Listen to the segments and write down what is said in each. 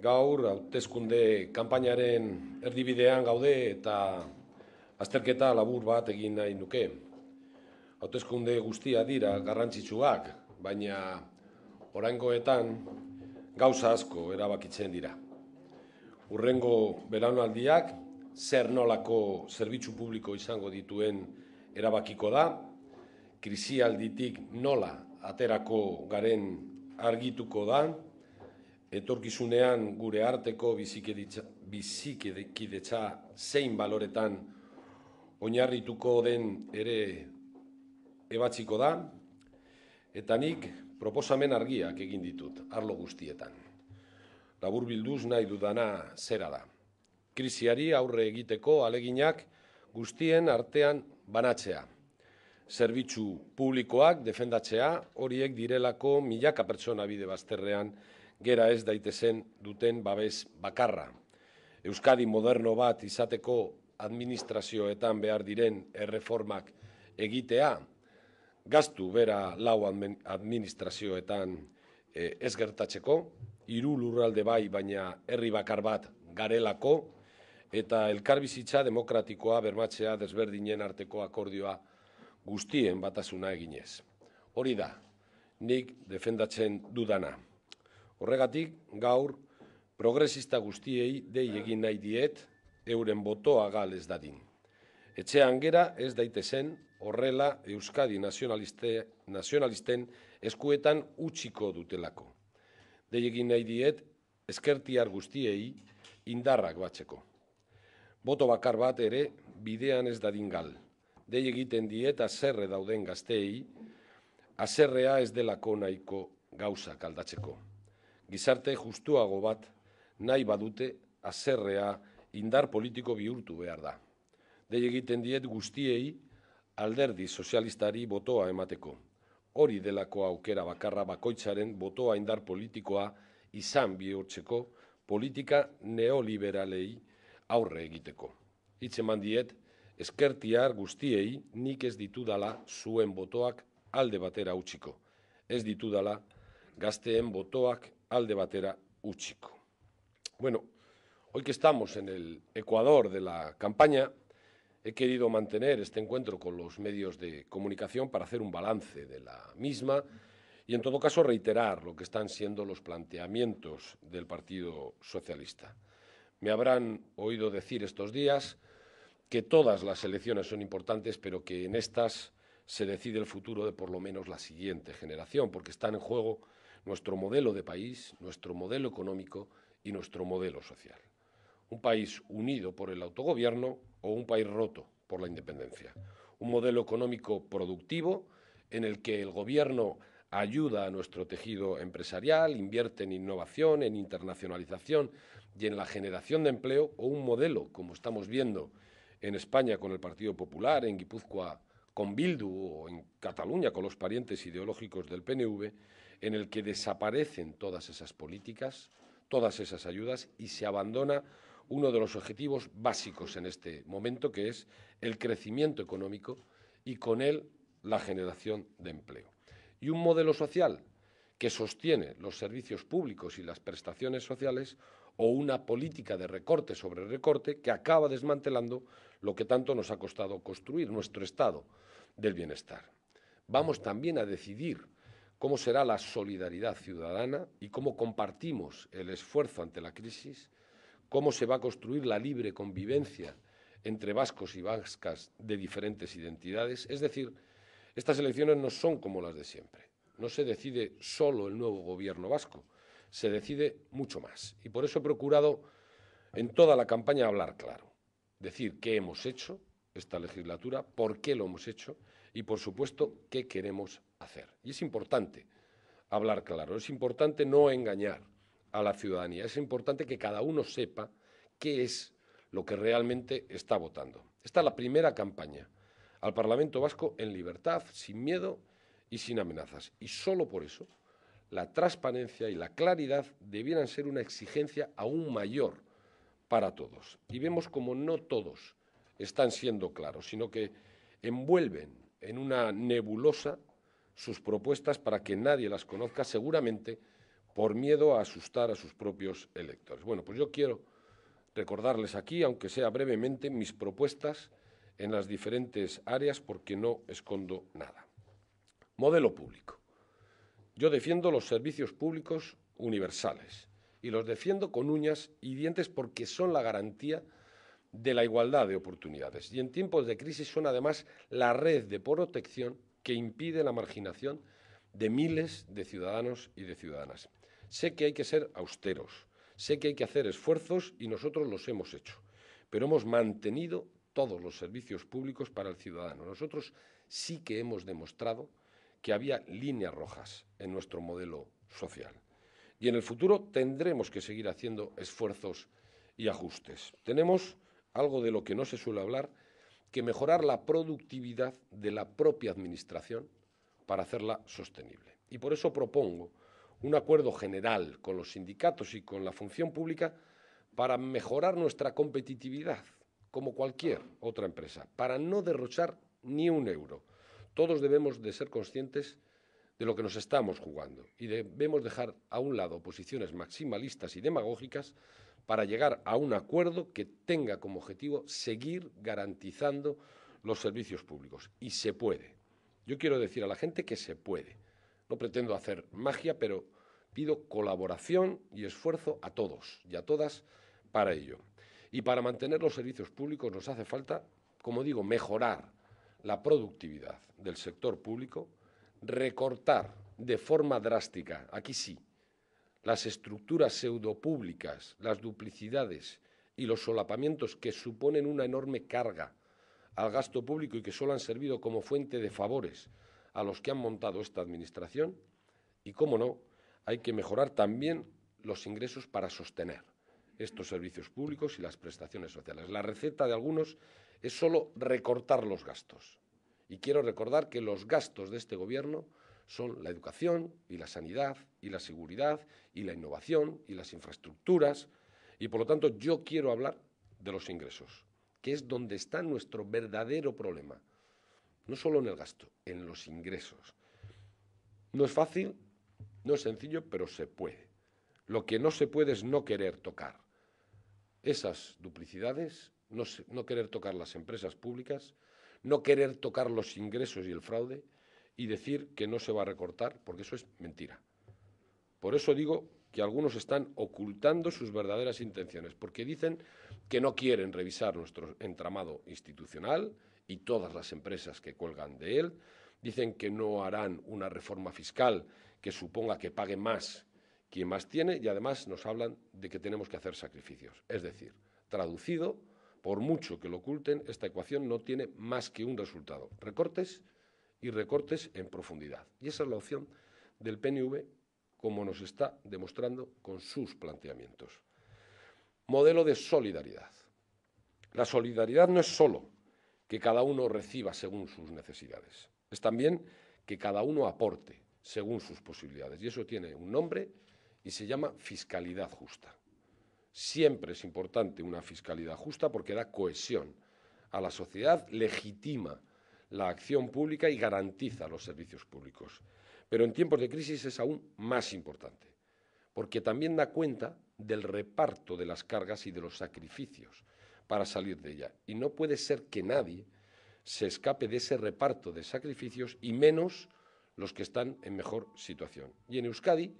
Gaur hauteskunde kanpainaren erdibidean gaude eta azterketa labur bat egin nahi nuke. Hauteskunde guztia dira garrantzitsuak, baina oraingoetan gauza asko erabakitzen dira. Urrengo beranualdiak zer nolako zerbitzu publiko izango dituen erabakiko da, krisialditik nola aterako garen argituko da, etorkizunean gure arteko bizikeditza, zein baloretan oinarrituko den ere ebatziko da, eta nik proposamen argiak egin ditut, arlo guztietan. Labur bilduz nahi dudana zera da. Krisiari aurre egiteko aleginak guztien artean banatzea. Zerbitzu publikoak defendatzea horiek direlako milaka pertsona bide bazterrean gera ez daitezen duten babes bakarra. Euskadi moderno bat izateko administrazioetan behar diren erreformak egitea, gaztu bera lau administrazioetan eh, ez gertatzeko, iru lurralde bai baina herri bakar bat garelako, eta elkarbizitza demokratikoa bermatzea desberdinen arteko akordioa guztien batasuna eginez. Hori da, nik defendatzen dudana. Horregatik, gaur, progresista guztiei dei egin nahi diet, euren botoa gal ez dadin. Etxean gera ez daitezen, horrela Euskadi nazionaliste, nazionalisten eskuetan utxiko dutelako. Dei egin nahi diet, eskertiar guztiei indarrak batzeko. Boto bakar bat ere, bidean ez dadin gal. Dei egiten diet, azerre dauden gazteei, azerrea ez delako nahiko gauza kaldatzeko gizarte justuago bat nahi badute azerrea indar politiko bihurtu behar da. Dei egiten diet guztiei alderdi sozialistari botoa emateko. Hori delako aukera bakarra bakoitzaren botoa indar politikoa izan bihurtzeko politika neoliberalei aurre egiteko. Hitz eman diet, eskertiar guztiei nik ez ditudala zuen botoak alde batera hutsiko. Ez ditudala gazteen botoak ...al debatera Uchico. Bueno, hoy que estamos en el Ecuador de la campaña, he querido mantener este encuentro con los medios de comunicación para hacer un balance de la misma y en todo caso reiterar lo que están siendo los planteamientos del Partido Socialista. Me habrán oído decir estos días que todas las elecciones son importantes, pero que en estas se decide el futuro de por lo menos la siguiente generación, porque están en juego nuestro modelo de país, nuestro modelo económico y nuestro modelo social. Un país unido por el autogobierno o un país roto por la independencia. Un modelo económico productivo en el que el gobierno ayuda a nuestro tejido empresarial, invierte en innovación, en internacionalización y en la generación de empleo, o un modelo, como estamos viendo en España con el Partido Popular, en Guipúzcoa con Bildu o en Cataluña con los parientes ideológicos del PNV, en el que desaparecen todas esas políticas, todas esas ayudas y se abandona uno de los objetivos básicos en este momento, que es el crecimiento económico y con él la generación de empleo. Y un modelo social que sostiene los servicios públicos y las prestaciones sociales o una política de recorte sobre recorte que acaba desmantelando lo que tanto nos ha costado construir, nuestro estado del bienestar. Vamos también a decidir cómo será la solidaridad ciudadana y cómo compartimos el esfuerzo ante la crisis, cómo se va a construir la libre convivencia entre vascos y vascas de diferentes identidades. Es decir, estas elecciones no son como las de siempre. No se decide solo el nuevo gobierno vasco, se decide mucho más. Y por eso he procurado en toda la campaña hablar claro, decir qué hemos hecho esta legislatura, por qué lo hemos hecho y, por supuesto, qué queremos hacer. Y es importante hablar claro, es importante no engañar a la ciudadanía, es importante que cada uno sepa qué es lo que realmente está votando. Esta es la primera campaña al Parlamento Vasco en libertad, sin miedo y sin amenazas. Y solo por eso la transparencia y la claridad debieran ser una exigencia aún mayor para todos. Y vemos como no todos están siendo claros, sino que envuelven en una nebulosa sus propuestas para que nadie las conozca, seguramente por miedo a asustar a sus propios electores. Bueno, pues yo quiero recordarles aquí, aunque sea brevemente, mis propuestas en las diferentes áreas porque no escondo nada. Modelo público. Yo defiendo los servicios públicos universales y los defiendo con uñas y dientes porque son la garantía de la igualdad de oportunidades y en tiempos de crisis son además la red de protección que impide la marginación de miles de ciudadanos y de ciudadanas. Sé que hay que ser austeros, sé que hay que hacer esfuerzos y nosotros los hemos hecho, pero hemos mantenido todos los servicios públicos para el ciudadano. Nosotros sí que hemos demostrado que había líneas rojas en nuestro modelo social. Y en el futuro tendremos que seguir haciendo esfuerzos y ajustes. Tenemos algo de lo que no se suele hablar, que mejorar la productividad de la propia Administración para hacerla sostenible. Y por eso propongo un acuerdo general con los sindicatos y con la función pública para mejorar nuestra competitividad, como cualquier otra empresa, para no derrochar ni un euro. Todos debemos de ser conscientes de lo que nos estamos jugando y debemos dejar a un lado posiciones maximalistas y demagógicas para llegar a un acuerdo que tenga como objetivo seguir garantizando los servicios públicos. Y se puede. Yo quiero decir a la gente que se puede. No pretendo hacer magia, pero pido colaboración y esfuerzo a todos y a todas para ello. Y para mantener los servicios públicos nos hace falta, como digo, mejorar la productividad del sector público, recortar de forma drástica, aquí sí, las estructuras pseudopúblicas, las duplicidades y los solapamientos que suponen una enorme carga al gasto público y que solo han servido como fuente de favores a los que han montado esta Administración. Y, cómo no, hay que mejorar también los ingresos para sostener estos servicios públicos y las prestaciones sociales. La receta de algunos es solo recortar los gastos. Y quiero recordar que los gastos de este Gobierno son la educación y la sanidad y la seguridad y la innovación y las infraestructuras. Y por lo tanto yo quiero hablar de los ingresos, que es donde está nuestro verdadero problema. No solo en el gasto, en los ingresos. No es fácil, no es sencillo, pero se puede. Lo que no se puede es no querer tocar esas duplicidades, no, no querer tocar las empresas públicas, no querer tocar los ingresos y el fraude, y decir que no se va a recortar, porque eso es mentira. Por eso digo que algunos están ocultando sus verdaderas intenciones, porque dicen que no quieren revisar nuestro entramado institucional y todas las empresas que cuelgan de él, dicen que no harán una reforma fiscal que suponga que pague más quien más tiene y además nos hablan de que tenemos que hacer sacrificios. Es decir, traducido, por mucho que lo oculten, esta ecuación no tiene más que un resultado, recortes y recortes en profundidad. Y esa es la opción del PNV, como nos está demostrando con sus planteamientos. Modelo de solidaridad. La solidaridad no es solo que cada uno reciba según sus necesidades, es también que cada uno aporte según sus posibilidades. Y eso tiene un nombre y se llama fiscalidad justa. Siempre es importante una fiscalidad justa porque da cohesión a la sociedad, legitima la acción pública y garantiza los servicios públicos. Pero en tiempos de crisis es aún más importante, porque también da cuenta del reparto de las cargas y de los sacrificios para salir de ella. Y no puede ser que nadie se escape de ese reparto de sacrificios y menos los que están en mejor situación. Y en Euskadi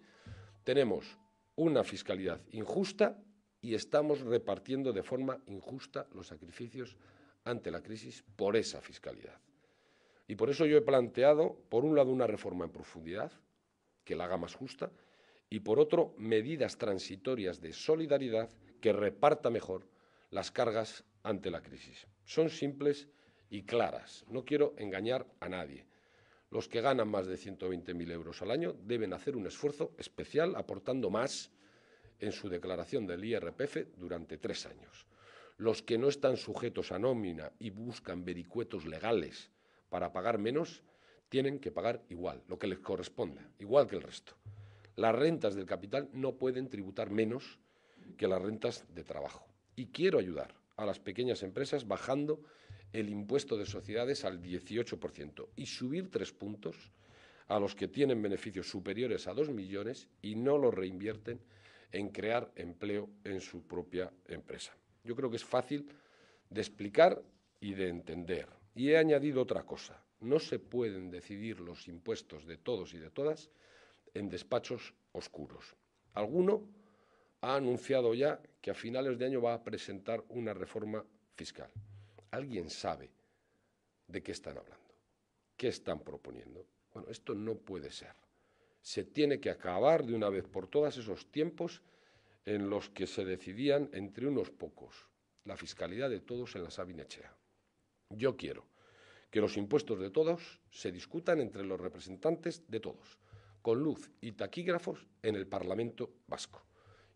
tenemos una fiscalidad injusta y estamos repartiendo de forma injusta los sacrificios ante la crisis por esa fiscalidad. Y por eso yo he planteado, por un lado, una reforma en profundidad, que la haga más justa, y por otro, medidas transitorias de solidaridad que reparta mejor las cargas ante la crisis. Son simples y claras. No quiero engañar a nadie. Los que ganan más de 120.000 euros al año deben hacer un esfuerzo especial aportando más en su declaración del IRPF durante tres años. Los que no están sujetos a nómina y buscan vericuetos legales para pagar menos, tienen que pagar igual, lo que les corresponda, igual que el resto. Las rentas del capital no pueden tributar menos que las rentas de trabajo. Y quiero ayudar a las pequeñas empresas bajando el impuesto de sociedades al 18% y subir tres puntos a los que tienen beneficios superiores a dos millones y no los reinvierten en crear empleo en su propia empresa. Yo creo que es fácil de explicar y de entender. Y he añadido otra cosa. No se pueden decidir los impuestos de todos y de todas en despachos oscuros. Alguno ha anunciado ya que a finales de año va a presentar una reforma fiscal. ¿Alguien sabe de qué están hablando? ¿Qué están proponiendo? Bueno, esto no puede ser. Se tiene que acabar de una vez por todas esos tiempos en los que se decidían entre unos pocos la fiscalidad de todos en la Sabinechea. Yo quiero que los impuestos de todos se discutan entre los representantes de todos, con luz y taquígrafos en el Parlamento vasco.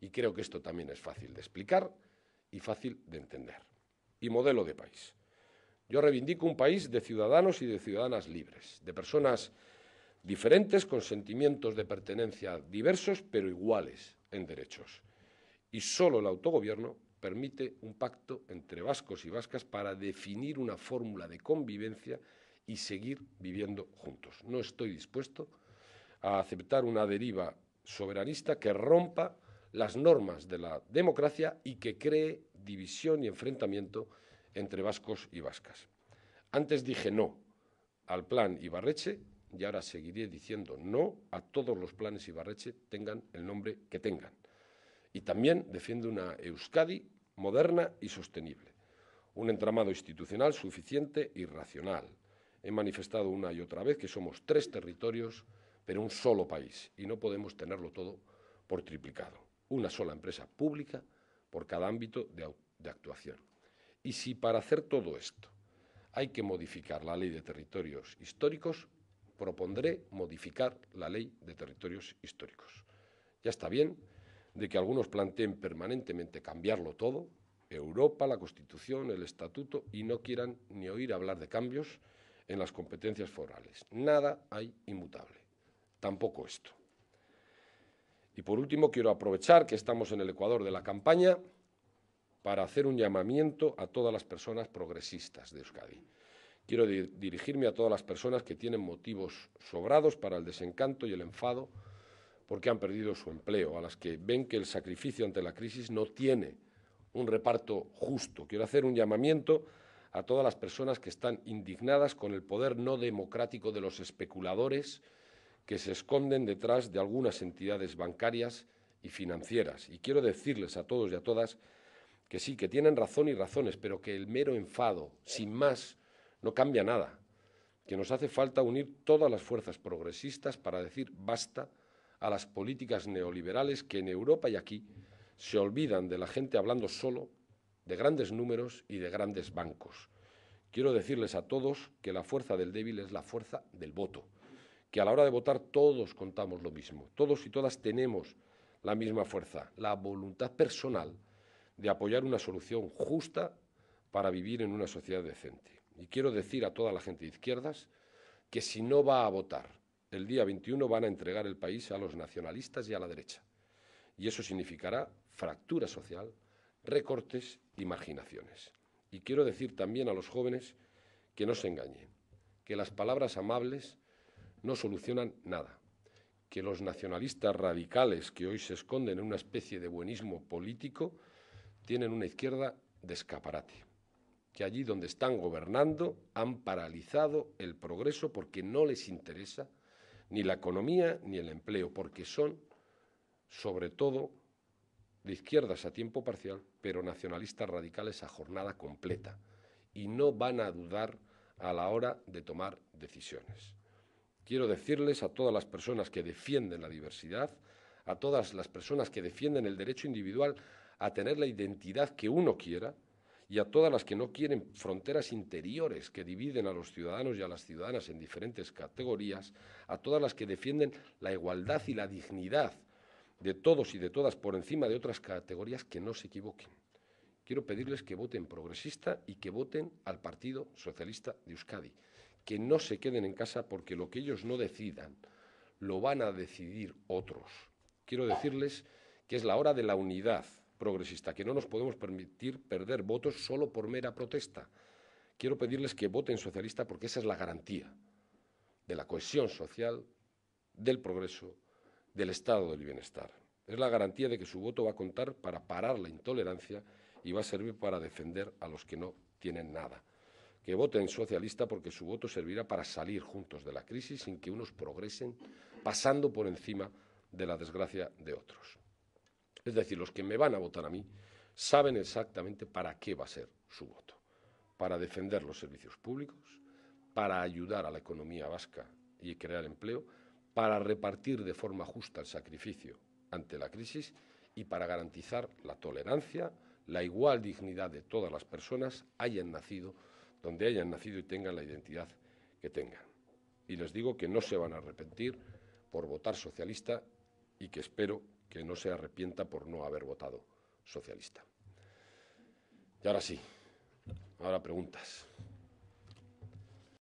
Y creo que esto también es fácil de explicar y fácil de entender. Y modelo de país. Yo reivindico un país de ciudadanos y de ciudadanas libres, de personas diferentes, con sentimientos de pertenencia diversos, pero iguales en derechos. Y solo el autogobierno permite un pacto entre vascos y vascas para definir una fórmula de convivencia y seguir viviendo juntos. No estoy dispuesto a aceptar una deriva soberanista que rompa las normas de la democracia y que cree división y enfrentamiento entre vascos y vascas. Antes dije no al plan Ibarreche y ahora seguiré diciendo no a todos los planes Ibarreche, tengan el nombre que tengan. Y también defiendo una Euskadi moderna y sostenible. Un entramado institucional suficiente y racional. He manifestado una y otra vez que somos tres territorios, pero un solo país, y no podemos tenerlo todo por triplicado. Una sola empresa pública por cada ámbito de, actuación. Y si para hacer todo esto hay que modificar la ley de territorios históricos, propondré modificar la ley de territorios históricos. Ya está bien de que algunos planteen permanentemente cambiarlo todo, Europa, la Constitución, el Estatuto, y no quieran ni oír hablar de cambios en las competencias forales. Nada hay inmutable, tampoco esto. Y por último, quiero aprovechar que estamos en el Ecuador de la campaña para hacer un llamamiento a todas las personas progresistas de Euskadi. Quiero dirigirme a todas las personas que tienen motivos sobrados para el desencanto y el enfado porque han perdido su empleo, a las que ven que el sacrificio ante la crisis no tiene un reparto justo. Quiero hacer un llamamiento a todas las personas que están indignadas con el poder no democrático de los especuladores que se esconden detrás de algunas entidades bancarias y financieras. Y quiero decirles a todos y a todas que sí, que tienen razón y razones, pero que el mero enfado, sin más, no cambia nada, que nos hace falta unir todas las fuerzas progresistas para decir basta a las políticas neoliberales que en Europa y aquí se olvidan de la gente hablando solo de grandes números y de grandes bancos. Quiero decirles a todos que la fuerza del débil es la fuerza del voto, que a la hora de votar todos contamos lo mismo, todos y todas tenemos la misma fuerza, la voluntad personal de apoyar una solución justa para vivir en una sociedad decente. Y quiero decir a toda la gente de izquierdas que si no va a votar el día 21 van a entregar el país a los nacionalistas y a la derecha. Y eso significará fractura social, recortes y marginaciones. Y quiero decir también a los jóvenes que no se engañen, que las palabras amables no solucionan nada, que los nacionalistas radicales que hoy se esconden en una especie de buenismo político tienen una izquierda de escaparate, que allí donde están gobernando han paralizado el progreso porque no les interesa ni la economía ni el empleo, porque son, sobre todo, de izquierdas a tiempo parcial, pero nacionalistas radicales a jornada completa, y no van a dudar a la hora de tomar decisiones. Quiero decirles a todas las personas que defienden la diversidad, a todas las personas que defienden el derecho individual a tener la identidad que uno quiera, y a todas las que no quieren fronteras interiores que dividen a los ciudadanos y a las ciudadanas en diferentes categorías, a todas las que defienden la igualdad y la dignidad de todos y de todas por encima de otras categorías que no se equivoquen. Quiero pedirles que voten progresista y que voten al Partido Socialista de Euskadi, que no se queden en casa porque lo que ellos no decidan lo van a decidir otros. Quiero decirles que es la hora de la unidad, progresista, que no nos podemos permitir perder votos solo por mera protesta. Quiero pedirles que voten socialista porque esa es la garantía de la cohesión social, del progreso, del estado del bienestar. Es la garantía de que su voto va a contar para parar la intolerancia y va a servir para defender a los que no tienen nada. Que voten socialista porque su voto servirá para salir juntos de la crisis sin que unos progresen pasando por encima de la desgracia de otros. Es decir, los que me van a votar a mí saben exactamente para qué va a ser su voto. Para defender los servicios públicos, para ayudar a la economía vasca y crear empleo, para repartir de forma justa el sacrificio ante la crisis y para garantizar la tolerancia, la igual dignidad de todas las personas, hayan nacido donde hayan nacido y tengan la identidad que tengan. Y les digo que no se van a arrepentir por votar socialista y que espero que no se arrepienta por no haber votado socialista. Y ahora sí, ahora preguntas.